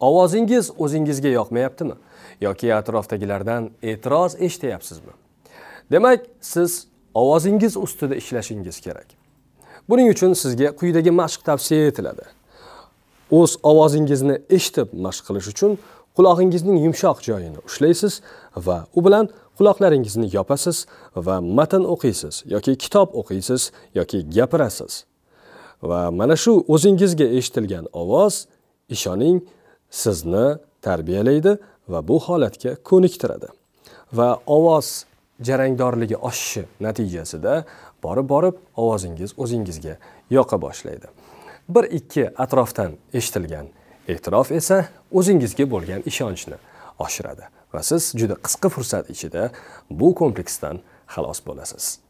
ovozingiz o'zingizga yoqmayaptimi yoki atrofdagilardan e'tiroz eshityapsizmi demak siz ovozingiz ustida ishlashingiz kerak buning uchun sizga quyidagi mashq tavsiya etiladi o'z ovozingizni eshitib mashq qilish uchun qulog'ingizning yumshoq joyini ushlaysiz va u bilan quloqlaringizni yopasiz va matn o'qiysiz yoki kitob o'qiysiz yoki gapirasiz va mana shu o'zingizga eshitilgan ovoz ishoning sizni tarbiyalaydi va bu holatga ko'niktiradi va ovoz jarangdorligi oshishi natijasida borib borib ovozingiz o'zingizga yoqa boshlaydi bir ikki atrofdan eshitilgan e'tirof esa o'zingizga bo'lgan ishonchni oshiradi va siz juda qisqa fursat ichida bu kompleksdan xalos bo'lasiz